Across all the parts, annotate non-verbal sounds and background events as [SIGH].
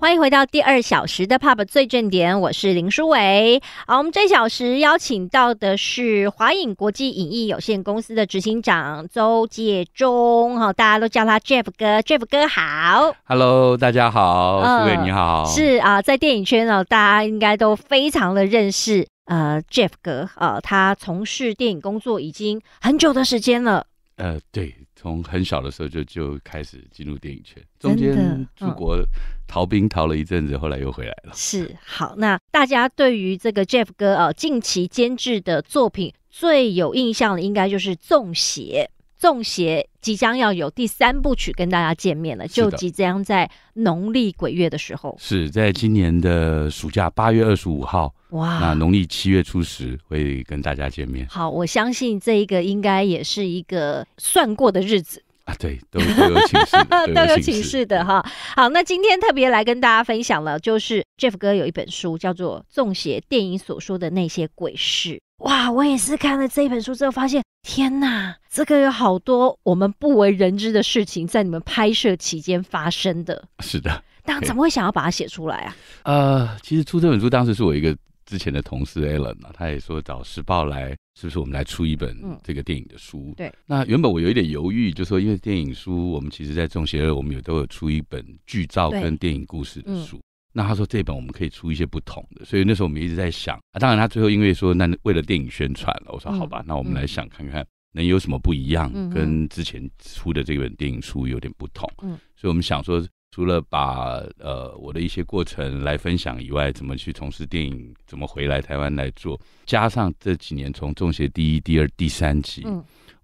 欢迎回到第二小时的 Pub 最正点，我是林书伟。好，我们这小时邀请到的是华影国际影艺有限公司的执行长周介中，哈，大家都叫他 Jeff 哥，Jeff 哥好。Hello，大家好，书伟你好。是啊，在电影圈呢，大家应该都非常的认识呃 Jeff 哥，呃，他从事电影工作已经很久的时间了。呃，对，从很小的时候就就开始进入电影圈，中间出国。逃兵逃了一阵子，后来又回来了。是好，那大家对于这个 Jeff 哥啊，近期监制的作品最有印象的，应该就是《中邪》。《中邪》即将要有第三部曲跟大家见面了，就即将在农历鬼月的时候。是，在今年的暑假八月二十五号，哇，那农历七月初十会跟大家见面。好，我相信这一个应该也是一个算过的日子。啊，对，都都有请示，[LAUGHS] 都有请示的哈。好，那今天特别来跟大家分享了，就是 Jeff 哥有一本书叫做《纵写电影所说的那些鬼事》。哇，我也是看了这一本书之后，发现天哪，这个有好多我们不为人知的事情，在你们拍摄期间发生的。是的，[LAUGHS] 但怎么会想要把它写出来啊？呃，其实出这本书当时是我一个之前的同事 a l a n 啊，他也说找时报来。是不是我们来出一本这个电影的书？对。那原本我有一点犹豫，就说因为电影书，我们其实在中协，我们也都有出一本剧照跟电影故事的书。那他说这本我们可以出一些不同的，所以那时候我们一直在想。当然他最后因为说那为了电影宣传，我说好吧，那我们来想看看能有什么不一样，跟之前出的这本电影书有点不同。嗯，所以我们想说。除了把呃我的一些过程来分享以外，怎么去从事电影，怎么回来台湾来做，加上这几年从中学第一、第二、第三集，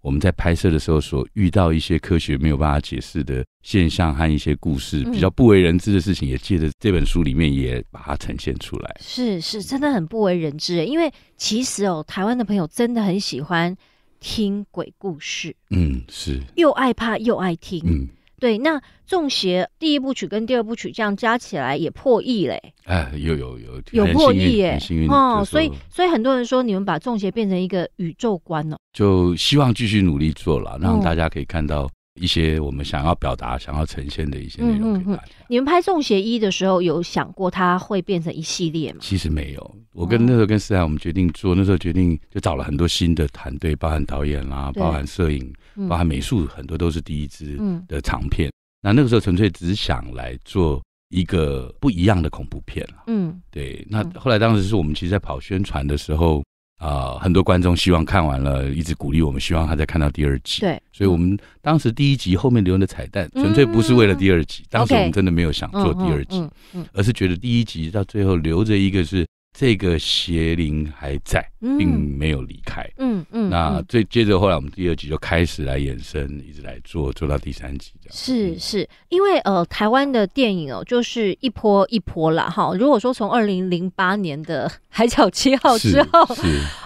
我们在拍摄的时候所遇到一些科学没有办法解释的现象和一些故事，比较不为人知的事情，也借着这本书里面也把它呈现出来。是是，真的很不为人知。因为其实哦，台湾的朋友真的很喜欢听鬼故事，嗯，是又爱怕又爱听，嗯。对，那《中邪》第一部曲跟第二部曲这样加起来也破亿嘞！哎，有有有，有破亿耶！幸运哦，所以所以很多人说你们把《中邪》变成一个宇宙观了，就希望继续努力做了，让大家可以看到一些我们想要表达、想要呈现的一些内容给大家。你们拍《中邪一》的时候有想过它会变成一系列吗？其实没有，我跟那时候跟思涵，我们决定做那时候决定，就找了很多新的团队，包含导演啦，包含摄影。包含美术很多都是第一支的长片，那那个时候纯粹只想来做一个不一样的恐怖片了。嗯，对。那后来当时是我们其实，在跑宣传的时候，啊，很多观众希望看完了，一直鼓励我们，希望他再看到第二集。对。所以我们当时第一集后面留的彩蛋，纯粹不是为了第二集。当时我们真的没有想做第二集，而是觉得第一集到最后留着一个是。这个邪灵还在，并没有离开。嗯嗯，那最接着后来，我们第二集就开始来延伸，一直来做，做到第三集。是是，因为呃，台湾的电影哦，就是一波一波啦。哈，如果说从二零零八年的《海角七号》之后，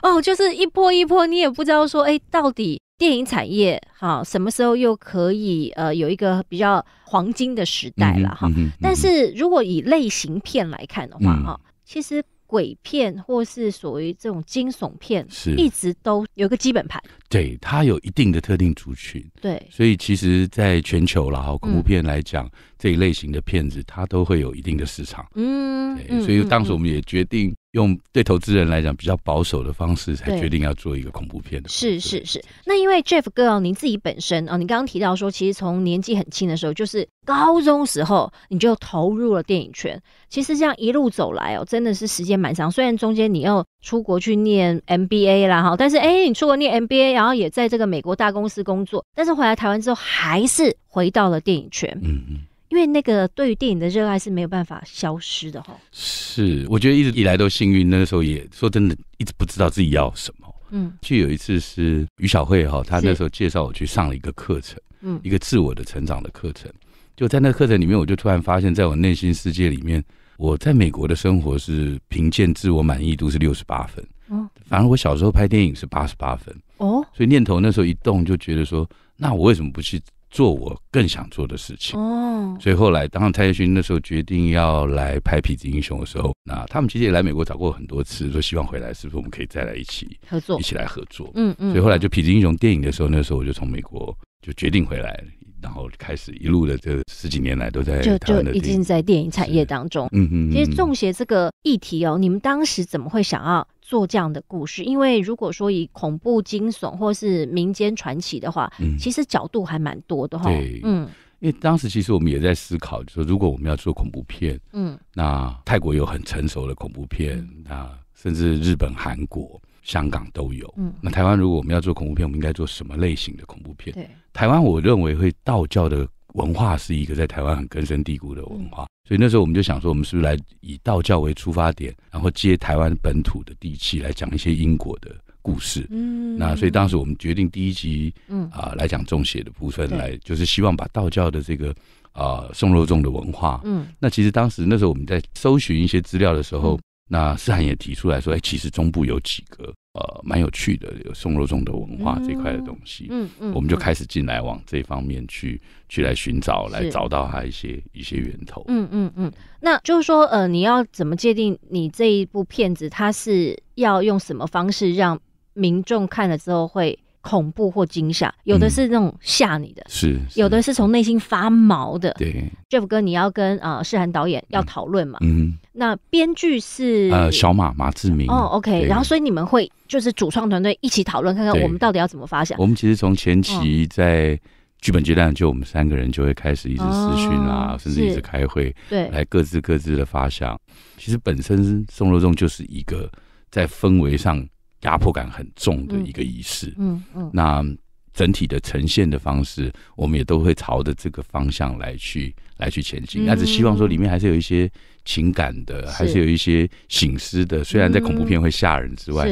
哦，就是一波一波，你也不知道说，哎，到底电影产业哈什么时候又可以呃有一个比较黄金的时代了哈？但是如果以类型片来看的话，哈，其实。鬼片或是属于这种惊悚片，是一直都有个基本盘，对它有一定的特定族群，对，所以其实在全球然后恐怖片来讲，这一类型的片子它都会有一定的市场，嗯，所以当时我们也决定。用对投资人来讲比较保守的方式，才决定要做一个恐怖片的。是是是，那因为 Jeff 哥，您自己本身啊，你刚刚提到说，其实从年纪很轻的时候，就是高中时候，你就投入了电影圈。其实这样一路走来哦，真的是时间蛮长。虽然中间你要出国去念 MBA 啦，哈，但是哎，你出国念 MBA，然后也在这个美国大公司工作，但是回来台湾之后，还是回到了电影圈。嗯嗯。因为那个对于电影的热爱是没有办法消失的哈。是，我觉得一直以来都幸运，那个时候也说真的，一直不知道自己要什么。嗯，就有一次是于小慧哈，她那时候介绍我去上了一个课程，嗯，一个自我的成长的课程。就在那课程里面，我就突然发现，在我内心世界里面，我在美国的生活是凭借自我满意度是六十八分。哦，反而我小时候拍电影是八十八分。哦，所以念头那时候一动，就觉得说，那我为什么不去？做我更想做的事情哦，所以后来当上泰勋那时候，决定要来拍《痞子英雄》的时候，那他们其实也来美国找过很多次，说希望回来，是不是我们可以再来一起合作，一起来合作？嗯嗯，所以后来就《痞子英雄》电影的时候，那时候我就从美国就决定回来。然后开始一路的这十几年来都在就就已经在电影产业当中，嗯嗯，其实中邪这个议题哦，你们当时怎么会想要做这样的故事？因为如果说以恐怖惊悚或是民间传奇的话，其实角度还蛮多的哈。对，嗯，因为当时其实我们也在思考，说如果我们要做恐怖片，嗯，那泰国有很成熟的恐怖片啊，甚至日本、韩国。香港都有，嗯，那台湾如果我们要做恐怖片，我们应该做什么类型的恐怖片？对，台湾我认为会道教的文化是一个在台湾很根深蒂固的文化，所以那时候我们就想说，我们是不是来以道教为出发点，然后接台湾本土的地气，来讲一些因果的故事。嗯，那所以当时我们决定第一集，嗯啊，来讲中邪的部分，来就是希望把道教的这个啊送肉粽的文化。嗯，那其实当时那时候我们在搜寻一些资料的时候，那思涵也提出来说，哎，其实中部有几个。呃，蛮有趣的，有松肉中的文化这块的东西，嗯嗯，我们就开始进来往这方面去去来寻找，来找到它一些一些源头。嗯嗯嗯，那就是说，呃，你要怎么界定你这一部片子，它是要用什么方式让民众看了之后会？恐怖或惊吓，有的是那种吓你的，是有的是从内心发毛的。对，Jeff 哥，你要跟啊世涵导演要讨论嘛？嗯，那编剧是呃小马马志明哦，OK。然后所以你们会就是主创团队一起讨论，看看我们到底要怎么发想。我们其实从前期在剧本阶段，就我们三个人就会开始一直私讯啊，甚至一直开会，对，来各自各自的发想。其实本身《宋若仲》就是一个在氛围上。压迫感很重的一个仪式，嗯嗯，那整体的呈现的方式，我们也都会朝着这个方向来去来去前进。那只希望说里面还是有一些情感的，还是有一些醒思的。虽然在恐怖片会吓人之外，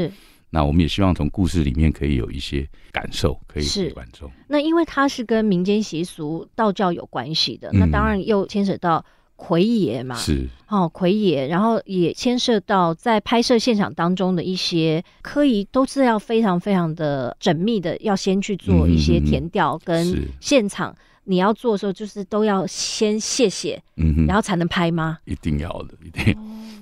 那我们也希望从故事里面可以有一些感受，可以给观众。那因为它是跟民间习俗、道教有关系的，那当然又牵涉到。奎爷嘛，是哦，奎爷，然后也牵涉到在拍摄现场当中的一些科仪，都是要非常非常的缜密的，要先去做一些填调跟现场，你要做的时候就是都要先谢谢，嗯，然后才能拍吗？一定要的，一定。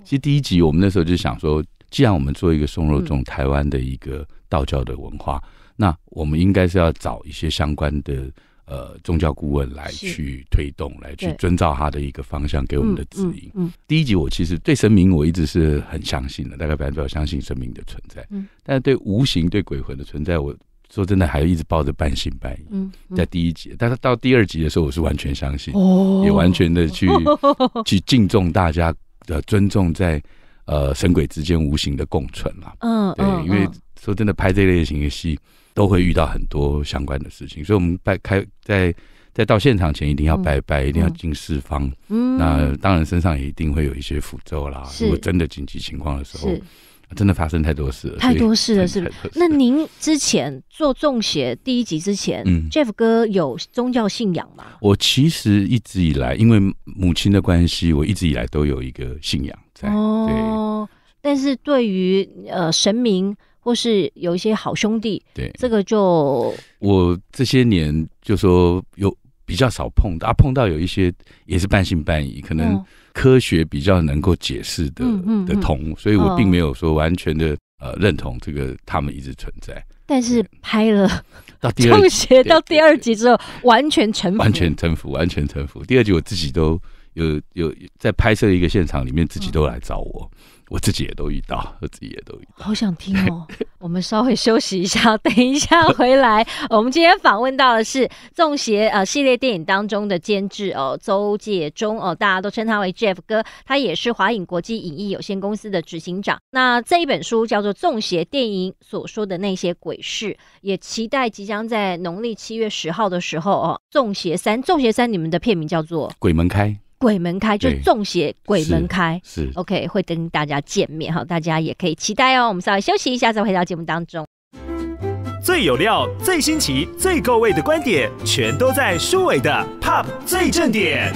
其实第一集我们那时候就想说，既然我们做一个松肉粽，台湾的一个道教的文化，那我们应该是要找一些相关的。呃，宗教顾问来去推动，来去遵照他的一个方向给我们的指引。嗯，第一集我其实对神明我一直是很相信的，大概百分之百相信神明的存在。嗯，但是对无形、对鬼魂的存在，我说真的还一直抱着半信半疑。嗯，在第一集，但是到第二集的时候，我是完全相信，也完全的去 [LAUGHS] 去敬重大家的尊重在呃神鬼之间无形的共存了。嗯，对，因为说真的，拍这类型的戏。都会遇到很多相关的事情，所以我们拜开在在到现场前一定要拜拜，一定要敬四方。嗯，那当然身上也一定会有一些符咒啦。如果真的紧急情况的时候，真的发生太多事，了，太多事了，是不是？那您之前做重邪第一集之前，Jeff 哥有宗教信仰吗？我其实一直以来，因为母亲的关系，我一直以来都有一个信仰在。哦，但是对于呃神明。或是有一些好兄弟，对这个就我这些年就说有比较少碰到，碰到有一些也是半信半疑，可能科学比较能够解释的的通，所以我并没有说完全的呃认同这个他们一直存在。但是拍了到第二，集，到第二集之后完全臣服，完全臣服，完全臣服。第二集我自己都有有在拍摄一个现场里面，自己都来找我。我自己也都遇到，我自己也都遇到，好想听哦！我们稍微休息一下，等一下 [LAUGHS] 回来。我们今天访问到的是《众邪》呃系列电影当中的监制哦，周介中哦，大家都称他为 Jeff 哥，他也是华影国际影艺有限公司的执行长。那这一本书叫做《众邪电影所说的那些鬼事》，也期待即将在农历七月十号的时候哦，《众邪三》《众邪三》你们的片名叫做《鬼门开》。鬼门开就重邪鬼门开，是 OK 会跟大家见面哈，大家也可以期待哦。我们稍微休息一下，再回到节目当中。最有料、最新奇、最够味的观点，全都在书伟的 Pub 最正点。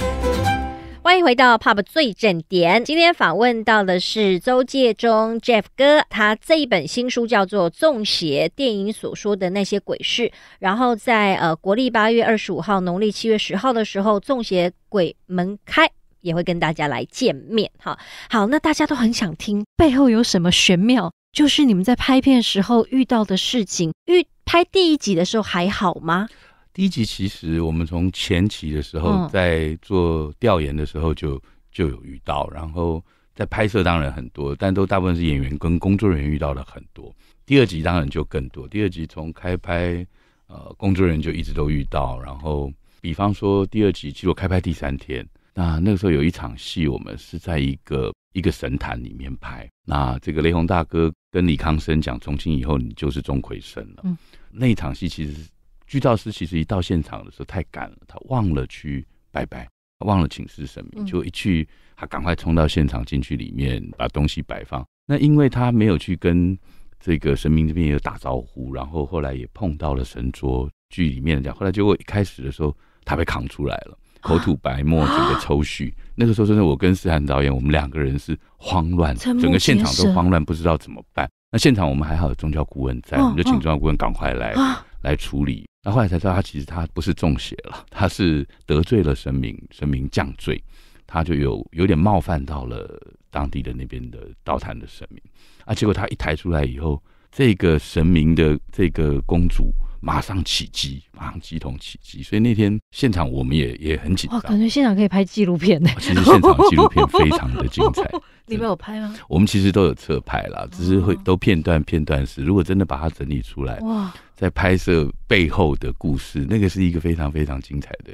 欢迎回到 Pub 最正点。今天访问到的是周介中 Jeff 哥，他这一本新书叫做《中邪》，电影所说的那些鬼事。然后在呃，国历八月二十五号，农历七月十号的时候，《中邪》鬼门开也会跟大家来见面哈。好，那大家都很想听背后有什么玄妙，就是你们在拍片时候遇到的事情。遇拍第一集的时候还好吗？第一集其实我们从前期的时候在做调研的时候就就有遇到，然后在拍摄当然很多，但都大部分是演员跟工作人员遇到了很多。第二集当然就更多。第二集从开拍，呃，工作人员就一直都遇到。然后，比方说第二集其实我开拍第三天，那那个时候有一场戏，我们是在一个一个神坛里面拍。那这个雷洪大哥跟李康生讲，从今以后你就是钟馗生了。嗯，那场戏其实。剧照师其实一到现场的时候太赶了，他忘了去拜拜，忘了请示神明，就一去他赶快冲到现场进去里面把东西摆放。那因为他没有去跟这个神明这边有打招呼，然后后来也碰到了神桌剧里面讲，后来结果一开始的时候他被扛出来了，口吐白沫，整个抽搐。那个时候真的，我跟思涵导演我们两个人是慌乱，整个现场都慌乱，不知道怎么办。那现场我们还好有宗教顾问在，我们就请宗教顾问赶快来。来处理，那后来才知道，他其实他不是中邪了，他是得罪了神明，神明降罪，他就有有点冒犯到了当地的那边的道坛的神明啊。结果他一抬出来以后，这个神明的这个公主马上起乩，马上乩童起乩。所以那天现场我们也也很紧张，感觉现场可以拍纪录片呢。其实现场纪录片非常的精彩，你 [LAUGHS] 面有拍吗？我们其实都有侧拍啦，只是会都片段片段式。如果真的把它整理出来，哇！在拍摄背后的故事，那个是一个非常非常精彩的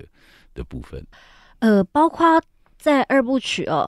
的部分。呃，包括在二部曲哦，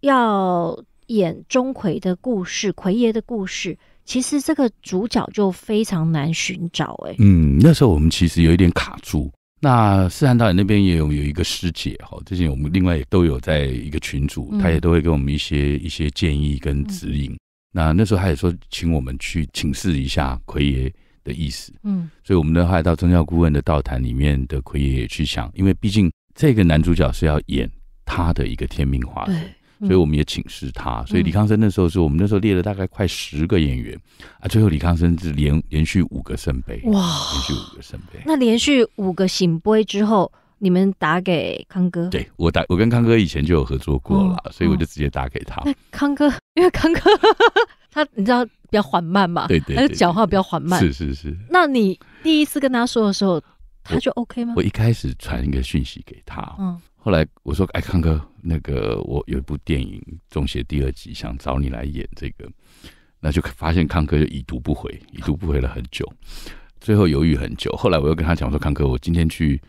要演钟馗的故事，奎爷的故事，其实这个主角就非常难寻找。哎，嗯，那时候我们其实有一点卡住。那释涵导演那边也有有一个师姐哈，最近我们另外也都有在一个群组，他也都会给我们一些一些建议跟指引。那那时候他也说，请我们去请示一下奎爷。的意思，嗯，所以我们都还到宗教顾问的道坛里面的奎爷去想，因为毕竟这个男主角是要演他的一个天命化身，所以我们也请示他。所以李康生那时候是我们那时候列了大概快十个演员啊，最后李康生是连连续五个圣杯，哇，连续五个圣杯。那连续五个醒杯之后，你们打给康哥？对我打，我跟康哥以前就有合作过了，所以我就直接打给他。康哥，因为康哥 [LAUGHS] 他你知道。比较缓慢嘛，对对，他讲话比较缓慢，是是是。那你第一次跟他说的时候，他就 OK 吗？我一开始传一个讯息给他，嗯，后来我说：“哎，康哥，那个我有一部电影《中邪》第二集，想找你来演这个。”那就发现康哥就已读不回，已读不回了很久。最后犹豫很久，后来我又跟他讲说：“康哥，我今天去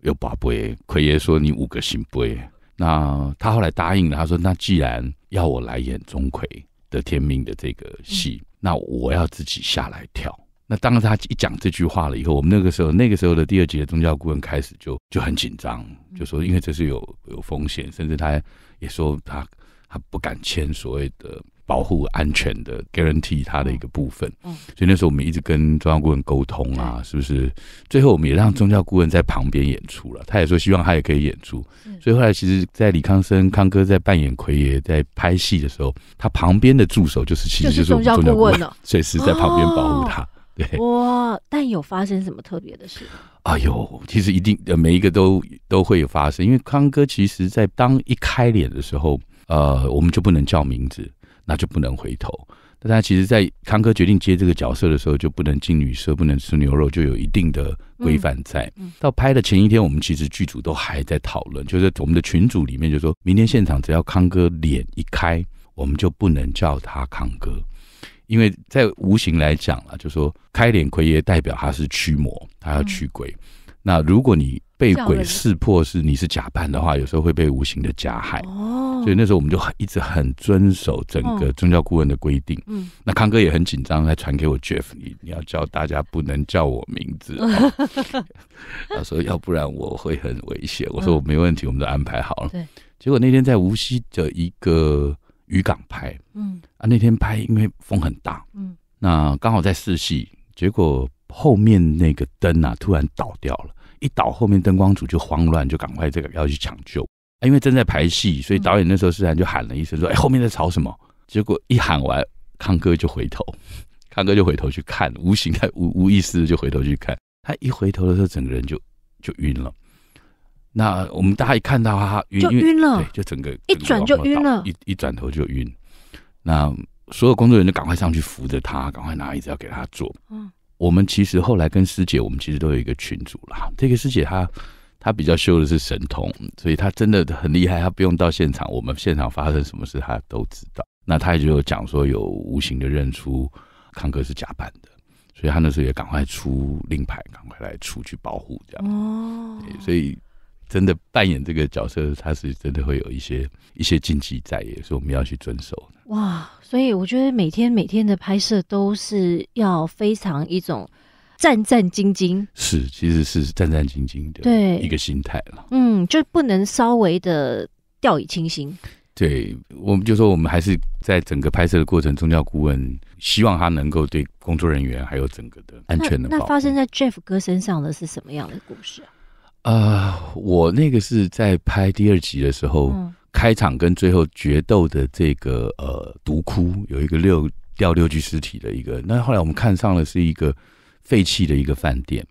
有把耶，奎爷说你五个星杯。”那他后来答应了，他说：“那既然要我来演钟馗的天命的这个戏。”那我要自己下来跳。那当他一讲这句话了以后，我们那个时候那个时候的第二节宗教顾问开始就就很紧张，就说因为这是有有风险，甚至他也说他他不敢签所谓的。保护安全的 guarantee，它的一个部分。嗯，所以那时候我们一直跟宗教顾问沟通啊，是不是？最后我们也让宗教顾问在旁边演出了，他也说希望他也可以演出。所以后来，其实，在李康生康哥在扮演奎爷在拍戏的时候，他旁边的助手就是其实就是宗教顾问了，随时 [LAUGHS] 在旁边保护他。对，哇！但有发生什么特别的事？哎呦，其实一定呃每一个都都会有发生，因为康哥其实，在当一开脸的时候，呃，我们就不能叫名字。那就不能回头。那他其实，在康哥决定接这个角色的时候，就不能进女色，不能吃牛肉，就有一定的规范在。到拍的前一天，我们其实剧组都还在讨论，就是我们的群组里面就说明天现场只要康哥脸一开，我们就不能叫他康哥，因为在无形来讲啊，就说开脸奎爷代表他是驱魔，他要驱鬼。那如果你被鬼识破是你是假扮的话，有时候会被无形的加害。所以那时候我们就一直很遵守整个宗教顾问的规定。嗯，那康哥也很紧张，还传给我 Jeff，你你要叫大家不能叫我名字。[LAUGHS] 他说：“要不然我会很危险。”我说：“我没问题，我们都安排好了。”对。结果那天在无锡的一个渔港拍，嗯啊，那天拍因为风很大，嗯，那刚好在试戏，结果后面那个灯啊突然倒掉了，一倒后面灯光组就慌乱，就赶快这个要去抢救。啊，因为正在排戏，所以导演那时候自然就喊了一声说：“哎，后面在吵什么？”结果一喊完，康哥就回头，康哥就回头去看，无形的无无意识就回头去看，他一回头的时候，整个人就就晕了。那我们大家一看到他晕，就晕了，就整个一转就晕了，一一转头就晕。那所有工作人员就赶快上去扶着他，赶快拿椅子要给他坐。嗯，我们其实后来跟师姐，我们其实都有一个群组啦。这个师姐她。他比较秀的是神通，所以他真的很厉害。他不用到现场，我们现场发生什么事，他都知道。那他也就有讲说有无形的认出康哥是假扮的，所以他那时候也赶快出令牌，赶快来出去保护这样。哦，所以真的扮演这个角色，他是真的会有一些一些禁忌在，也是我们要去遵守的。哇，所以我觉得每天每天的拍摄都是要非常一种。战战兢兢是，其实是战战兢兢的，对一个心态了。嗯，就不能稍微的掉以轻心。对，我们就说我们还是在整个拍摄的过程中，教顾问希望他能够对工作人员还有整个的安全的。那发生在 Jeff 哥身上的是什么样的故事啊？我那个是在拍第二集的时候，开场跟最后决斗的这个呃毒窟有一个六掉六具尸体的一个，那后来我们看上了是一个。废弃的一个饭店，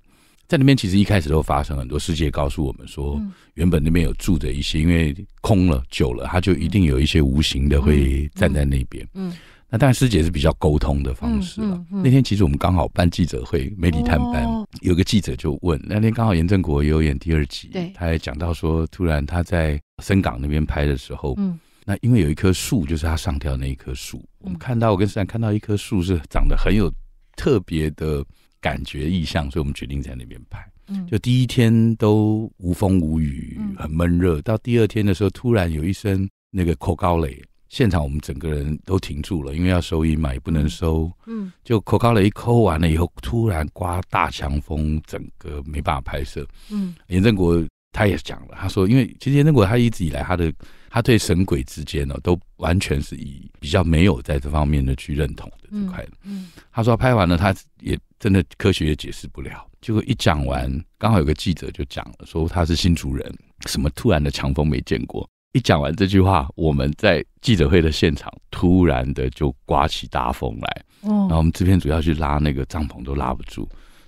在那边其实一开始都发生很多事姐告诉我们说，原本那边有住着一些，因为空了久了，他就一定有一些无形的会站在那边。嗯，那当然师姐是比较沟通的方式了。那天其实我们刚好办记者会，媒体探班，有个记者就问，那天刚好严正国有演第二集，他也讲到说，突然他在深港那边拍的时候，嗯，那因为有一棵树，就是他上吊那一棵树，我们看到我跟师长看到一棵树是长得很有特别的。感觉意向，所以我们决定在那边拍。嗯，就第一天都无风无雨，很闷热。到第二天的时候，突然有一声那个口高雷，现场我们整个人都停住了，因为要收音嘛，也不能收。嗯，就口高雷一扣完了以后，突然刮大强风，整个没办法拍摄。嗯，严正国。他也讲了，他说，因为其实那个他一直以来，他的他对神鬼之间呢，都完全是以比较没有在这方面的去认同的这块嗯，他说拍完了，他也真的科学也解释不了。结果一讲完，刚好有个记者就讲了，说他是新主人，什么突然的强风没见过。一讲完这句话，我们在记者会的现场突然的就刮起大风来，然后我们制片组要去拉那个帐篷都拉不住。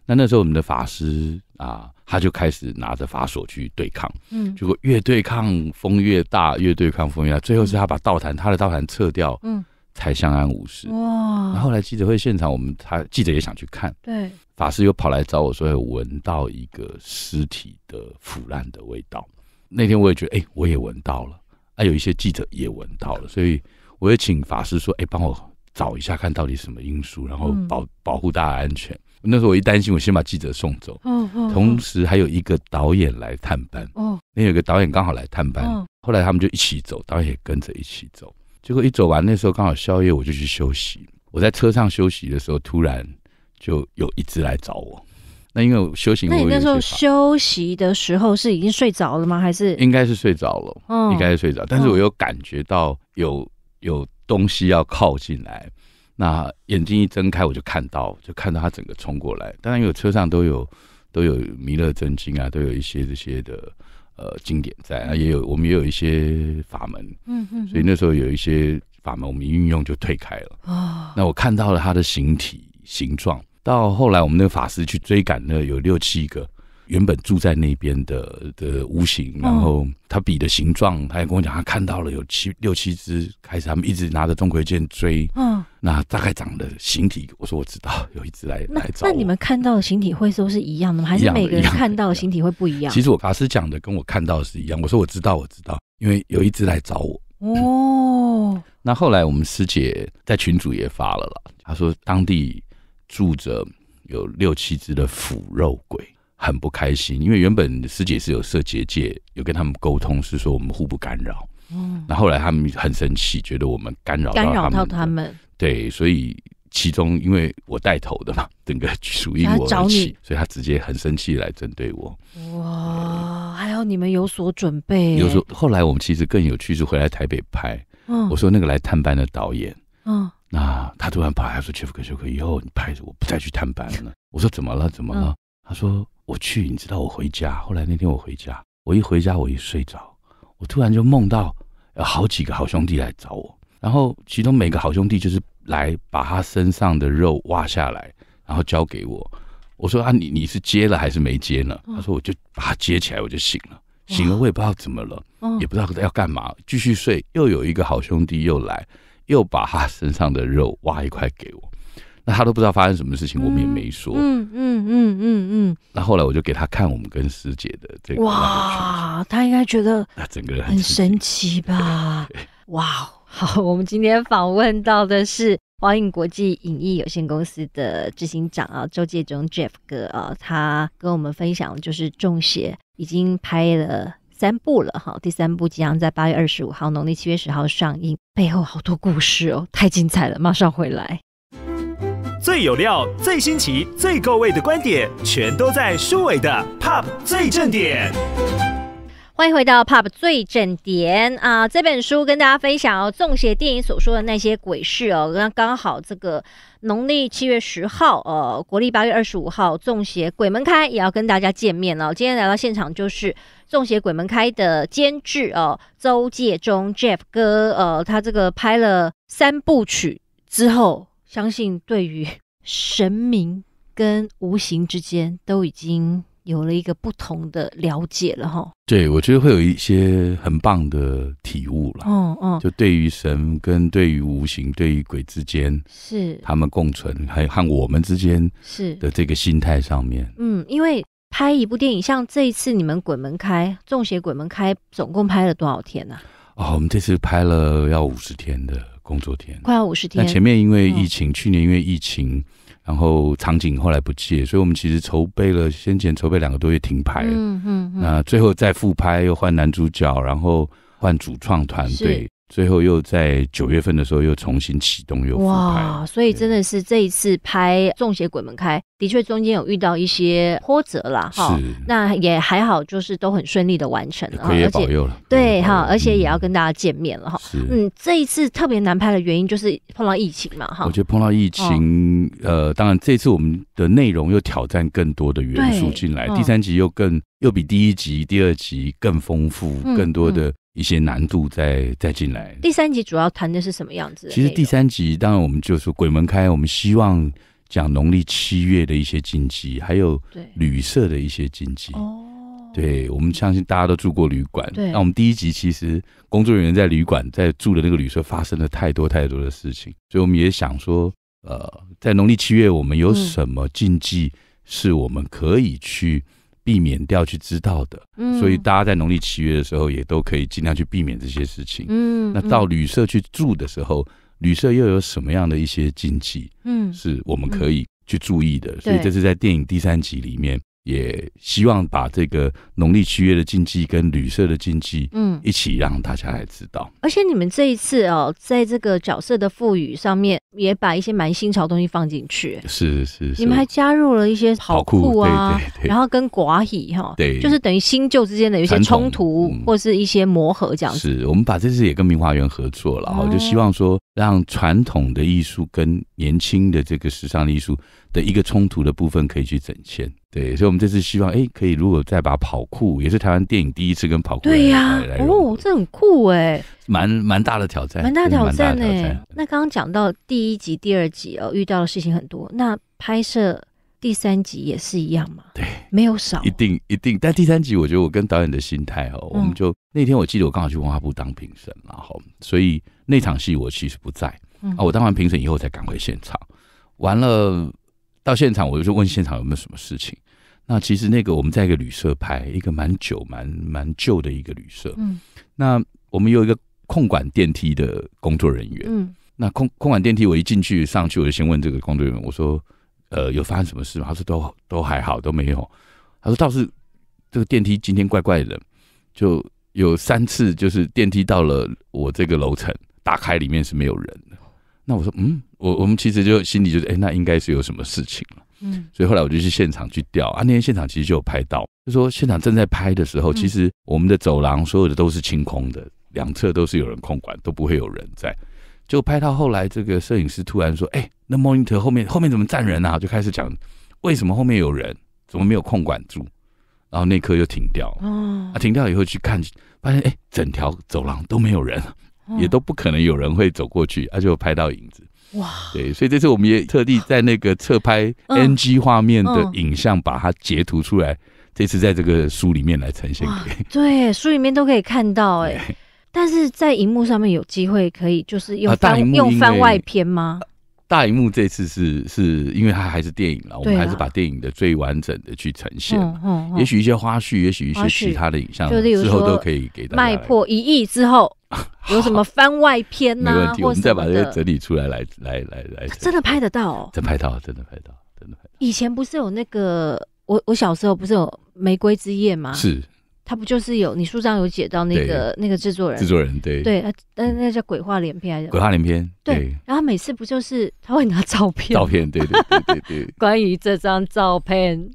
那那时候我们的法师啊，他就开始拿着法锁去对抗，嗯，结果越对抗风越大，越对抗风越大，最后是他把道坛他的道坛撤掉，嗯，才相安无事。哇！后来记者会现场，我们他记者也想去看，对，法师又跑来找我说闻到一个尸体的腐烂的味道。那天我也觉得，哎，我也闻到了，啊，有一些记者也闻到了，所以我也请法师说，哎，帮我。找一下，看到底什么因素，然后保保护大家安全。那时候我一担心，我先把记者送走，同时还有一个导演来探班。那有个导演刚好来探班，后来他们就一起走，导演也跟着一起走。结果一走完，那时候刚好宵夜，我就去休息。我在车上休息的时候，突然就有一只来找我。那因为休息，那那时候休息的时候是已经睡着了吗？还是应该是睡着了？应该是睡着，但是我又感觉到有。有东西要靠进来，那眼睛一睁开，我就看到，就看到他整个冲过来。当然，有车上都有都有弥勒真经啊，都有一些这些的呃经典在啊，也有我们也有一些法门，嗯嗯，所以那时候有一些法门，我们一运用就退开了。啊，那我看到了他的形体形状。到后来，我们那个法师去追赶那有六七个。原本住在那边的的屋型，然后他笔的形状，他也跟我讲，他看到了有七六七只，开始他们一直拿着钟馗剑追。嗯，那大概长的形体，我说我知道，有一只来来找那你们看到的形体会说是一样吗？还是每个人看到的形体会不一样？其实我法师讲的跟我看到的是一样。我说我知道，我知道，因为有一只来找我。哦，那后来我们师姐在群主也发了了，她说当地住着有六七只的腐肉鬼。很不开心，因为原本师姐是有设结界，有跟他们沟通，是说我们互不干扰。嗯，那后来他们很生气，觉得我们干扰干扰到他们。对，所以其中因为我带头的嘛，[LAUGHS] 整个属于我来起，所以他直接很生气来针对我。哇，还好你们有所准备。有所后来，我们其实更有趣是回来台北拍。我说那个来探班的导演，嗯，那他突然跑来说切夫克休克，以后你拍我不再去探班了。我说怎么了？怎么了？他说。我去，你知道我回家。后来那天我回家，我一回家我一睡着，我突然就梦到有好几个好兄弟来找我，然后其中每个好兄弟就是来把他身上的肉挖下来，然后交给我。我说啊，你你是接了还是没接呢？他说我就把他接起来，我就醒了。醒了我也不知道怎么了，也不知道要干嘛，继续睡。又有一个好兄弟又来，又把他身上的肉挖一块给我。他都不知道发生什么事情，我们也没说。嗯嗯嗯嗯嗯。那后来我就给他看我们跟师姐的这个。哇，他应该觉得整个很神奇吧？[LAUGHS] 哇，好，我们今天访问到的是华影国际影艺有限公司的执行长啊，周介中 Jeff 哥啊，他跟我们分享就是《中邪》已经拍了三部了哈，第三部即将在八月二十五号农历七月十号上映，背后好多故事哦，太精彩了，马上回来。最有料、最新奇、最够味的观点，全都在书尾的《Pub 最正点》。欢迎回到《Pub 最正点》啊！这本书跟大家分享哦，《中邪电影》所说的那些鬼事哦，刚刚好这个农历七月十号，呃，国历八月二十五号，《中邪鬼门开》也要跟大家见面了。今天来到现场就是《中邪鬼门开》的监制哦，周介中 Jeff 哥，呃，他这个拍了三部曲之后。相信对于神明跟无形之间都已经有了一个不同的了解了哈。对，我觉得会有一些很棒的体悟了。嗯嗯，就对于神跟对于无形、对于鬼之间，是他们共存，还有和我们之间是的这个心态上面。嗯，因为拍一部电影，像这一次你们《鬼门开》《众邪鬼门开》，总共拍了多少天呢？啊，我们这次拍了要五十天的。工作天快要五十天，那前面因为疫情，去年因为疫情，然后场景后来不借，所以我们其实筹备了先前筹备两个多月停拍，嗯嗯嗯，那最后再复拍，又换男主角，然后换主创团队。最后又在九月份的时候又重新启动又哇，所以真的是这一次拍《中邪鬼门开》的确中间有遇到一些波折啦哈，那也还好，就是都很顺利的完成，了，而也保佑了对哈，而且也要跟大家见面了哈。嗯，这一次特别难拍的原因就是碰到疫情嘛哈，我觉得碰到疫情呃，当然这次我们的内容又挑战更多的元素进来，第三集又更又比第一集、第二集更丰富，更多的。一些难度再再进来。第三集主要谈的是什么样子？其实第三集当然我们就是鬼门开，我们希望讲农历七月的一些禁忌，还有对旅社的一些禁忌。哦，对，我们相信大家都住过旅馆。对，那我们第一集其实工作人员在旅馆在住的那个旅社发生了太多太多的事情，所以我们也想说，呃，在农历七月我们有什么禁忌是我们可以去。避免掉去知道的，所以大家在农历七月的时候也都可以尽量去避免这些事情。嗯，那到旅社去住的时候，旅社又有什么样的一些禁忌？嗯，是我们可以去注意的。所以这是在电影第三集里面。也希望把这个农历七月的禁忌跟旅社的禁忌，嗯，一起让大家来知道。而且你们这一次哦，在这个角色的赋予上面，也把一些蛮新潮的东西放进去。是是是，你们还加入了一些跑酷啊，然后跟寡喜哈，对，就是等于新旧之间的有些冲突，或是一些磨合这样子。我们把这次也跟明华园合作了，然后就希望说，让传统的艺术跟年轻的这个时尚的艺术。的一个冲突的部分可以去整线，对，所以我们这次希望，哎，可以如果再把跑酷，也是台湾电影第一次跟跑酷对呀，哦，这很酷哎，蛮蛮大的挑战，蛮大挑战哎。那刚刚讲到第一集、第二集哦，遇到的事情很多，那拍摄第三集也是一样吗？对，没有少，一定一定。但第三集我觉得我跟导演的心态哦，我们就那天我记得我刚好去文化部当评审然后所以那场戏我其实不在啊，我当完评审以后才赶回现场，完了。到现场我就问现场有没有什么事情。那其实那个我们在一个旅社拍，一个蛮久、蛮蛮旧的一个旅社。嗯，那我们有一个空管电梯的工作人员。嗯，那空空管电梯，我一进去上去，我就先问这个工作人员，我说：“呃，有发生什么事吗？”他说：“都都还好，都没有。”他说：“倒是这个电梯今天怪怪的，就有三次，就是电梯到了我这个楼层，打开里面是没有人的。”那我说：“嗯。”我我们其实就心里就是，哎，那应该是有什么事情了，嗯，所以后来我就去现场去调啊，那天现场其实就有拍到，就说现场正在拍的时候，其实我们的走廊所有的都是清空的，两侧都是有人控管，都不会有人在，就拍到后来这个摄影师突然说，哎，那 monitor 后面后面怎么站人啊？就开始讲为什么后面有人，怎么没有控管住？然后那刻又停掉，啊，停掉以后去看，发现哎，整条走廊都没有人，也都不可能有人会走过去，而且拍到影子。哇，对，所以这次我们也特地在那个侧拍 NG 画面的影像，把它截图出来。这次在这个书里面来呈现给对书里面都可以看到哎，但是在荧幕上面有机会可以就是用翻、用番外篇吗？大荧幕这次是是因为它还是电影了，我们还是把电影的最完整的去呈现。嗯嗯嗯。也许一些花絮，也许一些其他的影像，之后都可以给卖破一亿之后。[LAUGHS] 有什么番外篇呢？我们再把这些整理出来，来来来来，真的拍得到，真拍到，真的拍到，真的拍到。以前不是有那个我我小时候不是有玫瑰之夜吗？是，他不就是有？你书上有写到那个那个制作人，制作人对对，那那叫鬼画连篇，鬼画连篇。对，然后每次不就是他会拿照片，照片对对对对，[LAUGHS] 关于这张照片，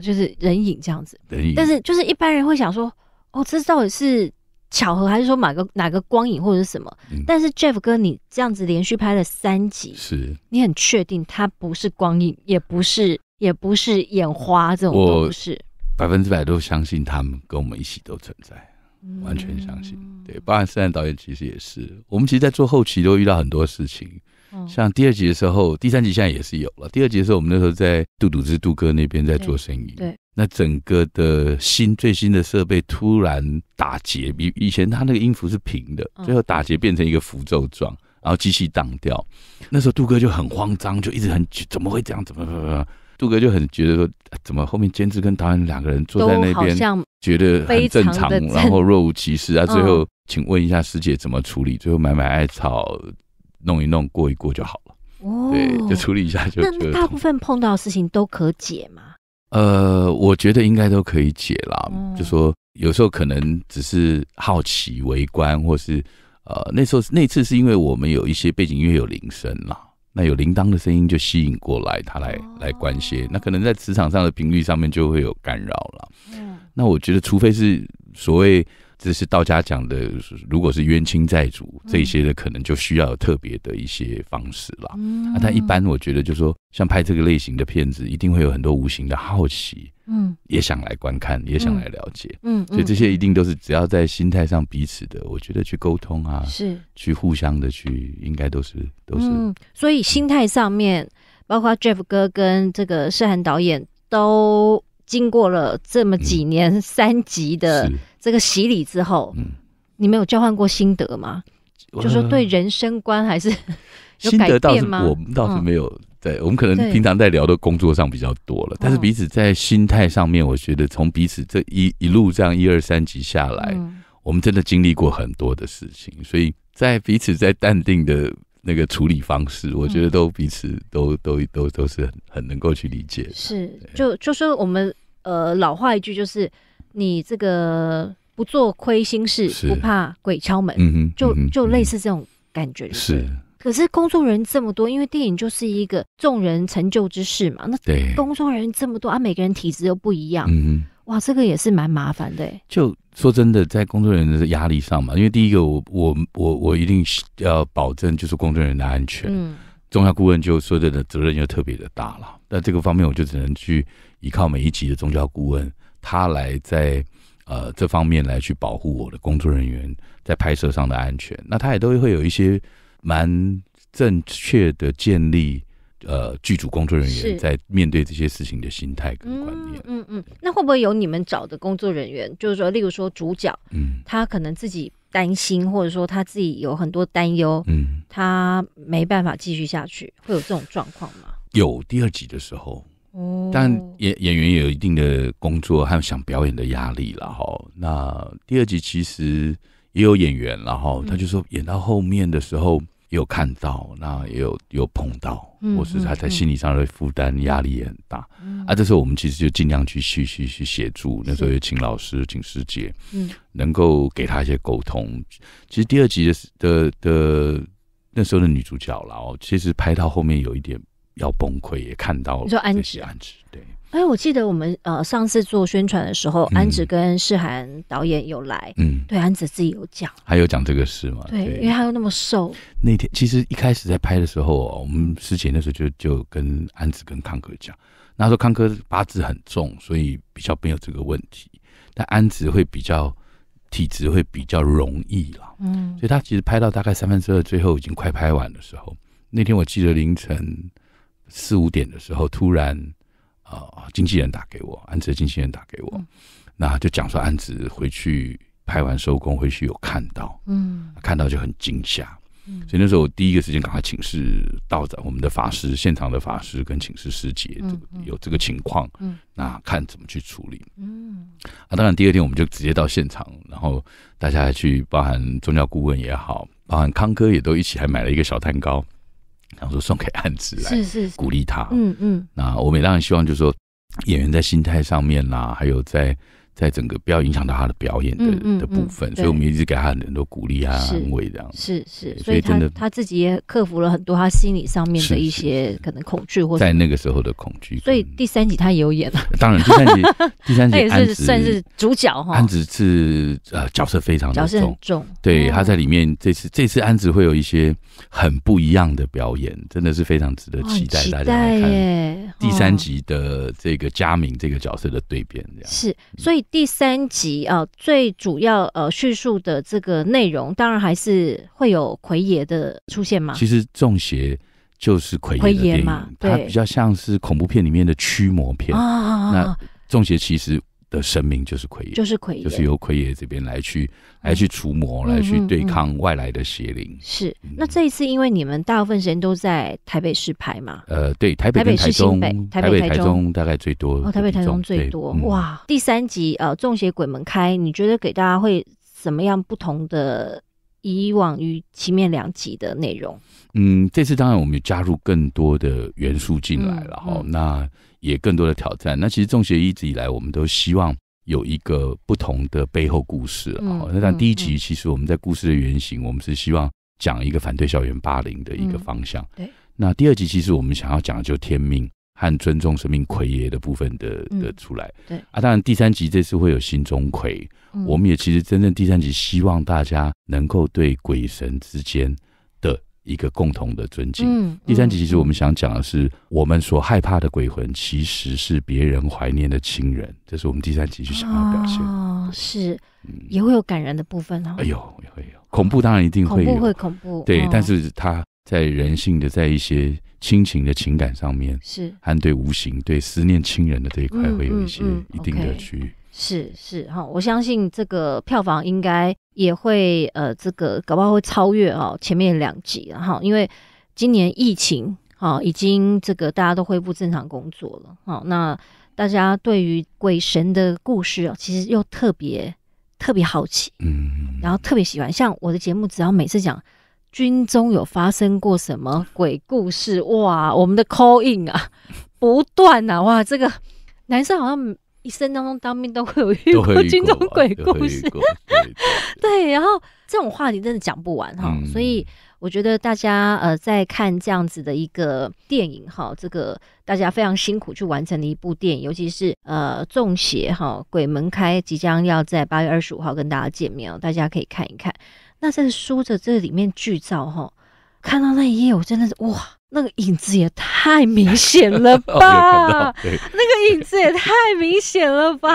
就是人影这样子，人影。但是就是一般人会想说，哦，这到底是？巧合还是说哪个哪个光影或者是什么？但是 Jeff 哥，你这样子连续拍了三集，是你很确定它不是光影，也不是也不是眼花这种。都不是，百分之百都相信他们跟我们一起都存在，完全相信。对，包含现在导演其实也是，我们其实，在做后期都遇到很多事情。像第二集的时候，第三集现在也是有了。第二集的时候，我们那时候在杜杜之杜哥那边在做生意。对。那整个的新最新的设备突然打结，以以前它那个音符是平的，最后打结变成一个符咒状，然后机器挡掉。那时候杜哥就很慌张，就一直很怎么会这样？怎么怎么？杜哥就很觉得说，怎么后面监制跟导演两个人坐在那边，觉得正常的，然后若无其事啊。最后请问一下师姐怎么处理？最后买买艾草，弄一弄过一过就好了。哦，对，就处理一下。那大部分碰到的事情都可解吗？呃，我觉得应该都可以解啦。就说有时候可能只是好奇围观，或是呃那时候那次是因为我们有一些背景音乐有铃声啦，那有铃铛的声音就吸引过来，他来来关些，那可能在磁场上的频率上面就会有干扰了。嗯，那我觉得除非是所谓。这是道家讲的，如果是冤亲债主这些的，可能就需要特别的一些方式了。啊，但一般我觉得，就说像拍这个类型的片子，一定会有很多无形的好奇，嗯，也想来观看，也想来了解，嗯，所以这些一定都是只要在心态上彼此的，我觉得去沟通啊，是去互相的去，应该都是都是。嗯，所以心态上面，包括 Jeff 哥跟这个世涵导演都。经过了这么几年三级的这个洗礼之后，嗯，你们有交换过心得吗？就说对人生观还是 [LAUGHS] 心得倒是我们倒是没有，对我们可能平常在聊的工作上比较多了，但是彼此在心态上面，我觉得从彼此这一一路这样一二三级下来，我们真的经历过很多的事情，所以在彼此在淡定的。那个处理方式，我觉得都彼此都都都都是很很能够去理解。是，就就说我们呃老话一句，就是你这个不做亏心事，不怕鬼敲门。嗯嗯、就就类似这种感觉。是，可是工作人这么多，因为电影就是一个众人成就之事嘛。那对，工作人员这么多啊，每个人体质又不一样。嗯哇，这个也是蛮麻烦的。就说真的，在工作人员的压力上嘛，因为第一个，我我我我一定要保证就是工作人员的安全。嗯，宗教顾问就说真的责任就特别的大了。那这个方面，我就只能去依靠每一级的宗教顾问，他来在呃这方面来去保护我的工作人员在拍摄上的安全。那他也都会有一些蛮正确的建立。呃，剧组工作人员在面对这些事情的心态跟观念，嗯嗯，那会不会有你们找的工作人员，就是说，例如说主角，嗯，他可能自己担心，或者说他自己有很多担忧，嗯，他没办法继续下去，会有这种状况吗？有第二集的时候，哦，但演演员也有一定的工作还有想表演的压力了哈。那第二集其实也有演员，然后他就说演到后面的时候。有看到，那也有有碰到，或是他在心理上的负担压力也很大。啊，这时候我们其实就尽量去去去去协助，那时候也请老师请师姐，嗯，能够给他一些沟通。其实第二集的的的那时候的女主角啦，哦，其实拍到后面有一点要崩溃，也看到了，你说安置安置，对。哎，我记得我们呃上次做宣传的时候，安子跟世涵导演有来，嗯，对，安子自己有讲，还有讲这个事吗？对，因为他又那么瘦。那天其实一开始在拍的时候，我们师姐那时候就就跟安子跟康哥讲，那时候康哥八字很重，所以比较没有这个问题，但安子会比较体质会比较容易啦，嗯，所以他其实拍到大概三分之二，最后已经快拍完的时候，那天我记得凌晨四五点的时候，突然。啊！经纪人打给我，安子的经纪人打给我，那就讲说安子回去拍完收工回去有看到，嗯，看到就很惊吓，嗯，所以那时候我第一个时间赶快请示道长，我们的法师，现场的法师跟请示师姐，这个有这个情况，嗯，那看怎么去处理，嗯，啊，当然第二天我们就直接到现场，然后大家还去，包含宗教顾问也好，包含康哥也都一起，还买了一个小蛋糕。然后说送给安子来，是是鼓励他。嗯嗯，那我们也当然希望，就是说演员在心态上面啦，还有在。在整个不要影响到他的表演的的部分，所以我们一直给他很多鼓励啊，安慰这样。是是，所以真的他自己也克服了很多他心理上面的一些可能恐惧或者在那个时候的恐惧。所以第三集他也有演了，[LAUGHS] 当然第三集 [LAUGHS] 第三集安子算是主角哈，安子是呃角色非常重，重对他在里面这次这次安子会有一些很不一样的表演，真的是非常值得期待大家来看第三集的这个嘉明这个角色的对变这样是，所以。第三集啊，最主要呃叙述的这个内容，当然还是会有奎爷的出现嘛。其实中邪就是奎爷的电影，它比较像是恐怖片里面的驱魔片。那中邪其实。的神明就是葵，就是葵，就是由葵爷这边来去来去除魔，来去对抗外来的邪灵。是，那这一次因为你们大部分时间都在台北市拍嘛？呃，对，台北、台北台中、台北、台中大概最多。哦，台北、台中最多。哇，第三集呃，众邪鬼门开，你觉得给大家会什么样不同的？以往与前面两集的内容，嗯，这次当然我们加入更多的元素进来，了后那也更多的挑战。那其实《中学》一直以来，我们都希望有一个不同的背后故事。哦，那但第一集其实我们在故事的原型，我们是希望讲一个反对校园霸凌的一个方向。对，那第二集其实我们想要讲的就天命。和尊重生命魁爷的部分的的出来，对啊，当然第三集这次会有新钟馗，我们也其实真正第三集希望大家能够对鬼神之间的一个共同的尊敬。嗯，第三集其实我们想讲的是，我们所害怕的鬼魂其实是别人怀念的亲人，这是我们第三集去想要表现哦，是，也会有感人的部分呢。哎呦，也会有恐怖，当然一定会有会恐怖，对，但是他在人性的在一些。亲情的情感上面是，和对无形、对思念亲人的这一块会有一些一定的区域。是是哈，我相信这个票房应该也会呃，这个搞不好会超越哦前面两集了哈。因为今年疫情哈，已经这个大家都恢复正常工作了哈，那大家对于鬼神的故事啊，其实又特别特别好奇，嗯，然后特别喜欢。像我的节目，只要每次讲。军中有发生过什么鬼故事哇？我们的 c a l l i n 啊，[LAUGHS] 不断啊，哇！这个男生好像一生当中当兵都会有遇过军中鬼故事，[LAUGHS] 对。然后这种话题真的讲不完哈，所以我觉得大家呃在看这样子的一个电影哈，这个大家非常辛苦去完成的一部电影，尤其是呃中邪哈鬼门开即将要在八月二十五号跟大家见面哦，大家可以看一看。那在梳着这里面剧照哈，看到那一页，我真的是哇，那个影子也太明显了 [LAUGHS] 吧！那个影子也太明显了吧！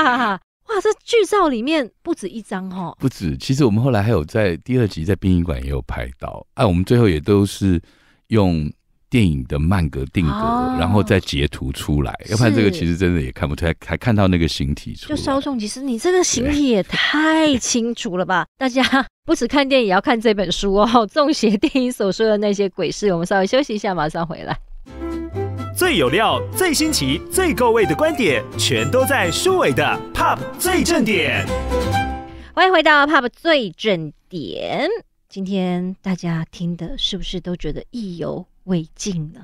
哇，这剧照里面不止一张哈，不止。其实我们后来还有在第二集在殡仪馆也有拍到，哎，我们最后也都是用。电影的慢格定格，然后再截图出来，要不然这个其实真的也看不出来，还看到那个形体出。就稍纵，即实你这个形体也太清楚了吧？[LAUGHS] 大家不止看电影，也要看这本书哦。中写电影所说的那些鬼事，我们稍微休息一下，马上回来。最有料、最新奇、最够味的观点，全都在书尾的 Pop 最正点。欢迎回到 Pop 最正点，今天大家听的，是不是都觉得意犹？未尽呢？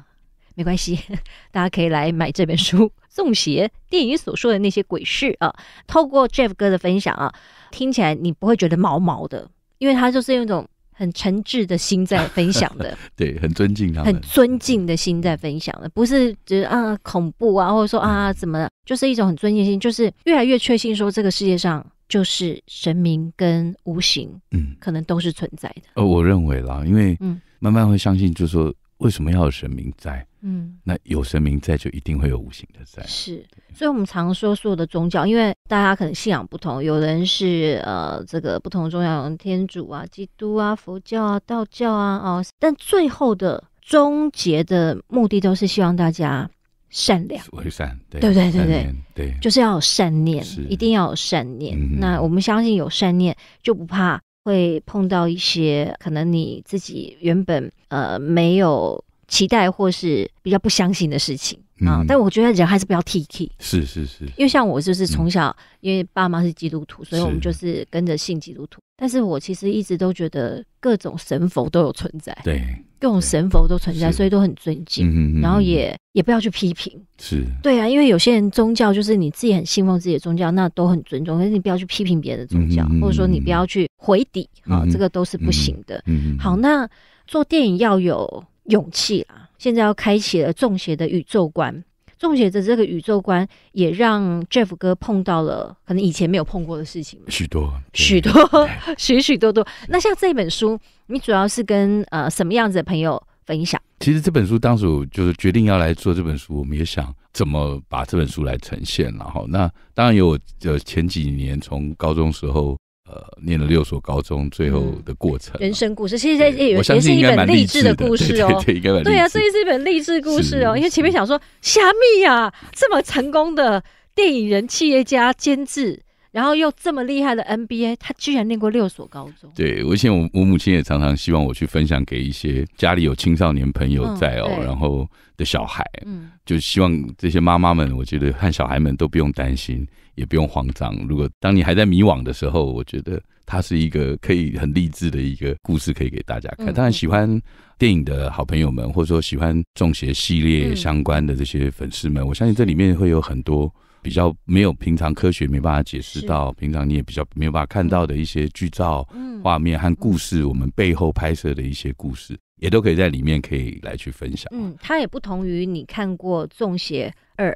没关系，[LAUGHS] 大家可以来买这本书。送邪电影所说的那些鬼事啊，透过 Jeff 哥的分享啊，听起来你不会觉得毛毛的，因为他就是用一种很诚挚的心在分享的。[LAUGHS] 对，很尊敬他很尊敬的心在分享的，不是觉得啊恐怖啊，或者说啊怎么，就是一种很尊敬心，就是越来越确信说这个世界上就是神明跟无形，嗯，可能都是存在的。呃，我认为啦，因为嗯，慢慢会相信，就是说。为什么要有神明在？嗯，那有神明在，就一定会有无形的在。是，所以，我们常说所有的宗教，因为大家可能信仰不同，有人是呃，这个不同宗教，天主啊、基督啊、佛教啊、道教啊，哦，但最后的终结的目的，都是希望大家善良为善，对不对？对对对，就是要有善念，一定要有善念。那我们相信有善念，就不怕。会碰到一些可能你自己原本呃没有期待或是比较不相信的事情。啊！但我觉得人还是不要 T K。是是是。因为像我就是从小，因为爸妈是基督徒，所以我们就是跟着信基督徒。但是我其实一直都觉得各种神佛都有存在。对。各种神佛都存在，所以都很尊敬。嗯然后也也不要去批评。是。对啊，因为有些人宗教就是你自己很信奉自己的宗教，那都很尊重。可是你不要去批评别人的宗教，或者说你不要去回怼啊，这个都是不行的。嗯好，那做电影要有勇气啦。现在要开启了重写的宇宙观，重写的这个宇宙观也让 Jeff 哥碰到了可能以前没有碰过的事情，许多、许多、[LAUGHS] 许许多多。那像这本书，你主要是跟呃什么样子的朋友分享？其实这本书当初就是决定要来做这本书，我们也想怎么把这本书来呈现。然后，那当然有呃前几年从高中时候。呃，念了六所高中，最后的过程，人生故事，其实也也是一本励志的故事哦，对，对啊，所以是一本励志故事哦，因为前面想说，虾米呀，这么成功的电影人、企业家、监制。然后又这么厉害的 NBA，他居然念过六所高中。对，我以前我我母亲也常常希望我去分享给一些家里有青少年朋友在哦，然后的小孩，嗯，就希望这些妈妈们，我觉得和小孩们都不用担心，也不用慌张。如果当你还在迷惘的时候，我觉得它是一个可以很励志的一个故事，可以给大家看。当然，喜欢电影的好朋友们，或者说喜欢《中邪》系列相关的这些粉丝们，我相信这里面会有很多。比较没有平常科学没办法解释到，平常你也比较没有办法看到的一些剧照、画面和故事，我们背后拍摄的一些故事，也都可以在里面可以来去分享。嗯，它也不同于你看过《众邪二》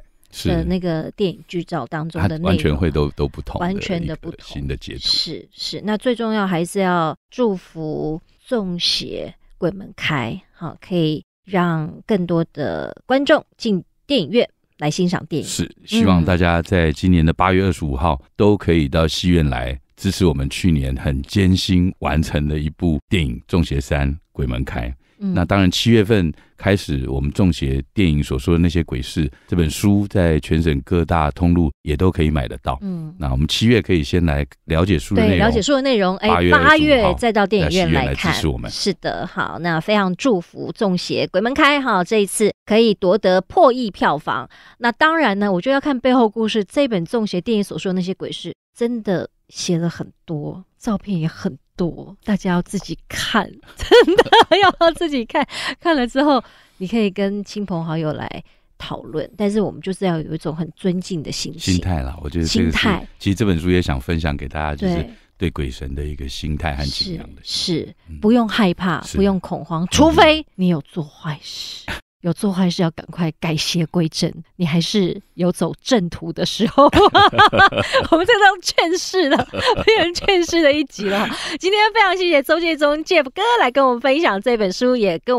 的那个电影剧照当中的，完全会都都不同，完全的不同。新的解读是是，那最重要还是要祝福《众邪鬼门开》好，可以让更多的观众进电影院。来欣赏电影，是希望大家在今年的八月二十五号都可以到戏院来支持我们去年很艰辛完成的一部电影《中邪三鬼门开》。那当然，七月份开始，我们众协电影所说的那些鬼事这本书，在全省各大通路也都可以买得到。嗯，那我们七月可以先来了解书的内容，了解书的内容。哎，八月再到电影院来看。支持我们是的，好，那非常祝福众协《鬼门开》哈，这一次可以夺得破亿票房。那当然呢，我就要看背后故事。这本众协电影所说的那些鬼事，真的写了很多，照片也很。多，大家要自己看，[LAUGHS] 真的要自己看。看了之后，你可以跟亲朋好友来讨论，但是我们就是要有一种很尊敬的心心态啦。我觉得心态，其实这本书也想分享给大家，就是对鬼神的一个心态和信仰的，是不用害怕，不用恐慌，除非你有做坏事。有做坏事要赶快改邪归正，你还是有走正途的时候。[LAUGHS] 我们在当劝世了，被人劝世的一集了。今天非常谢谢周介宗 Jeff 哥来跟我们分享这本书，也跟我。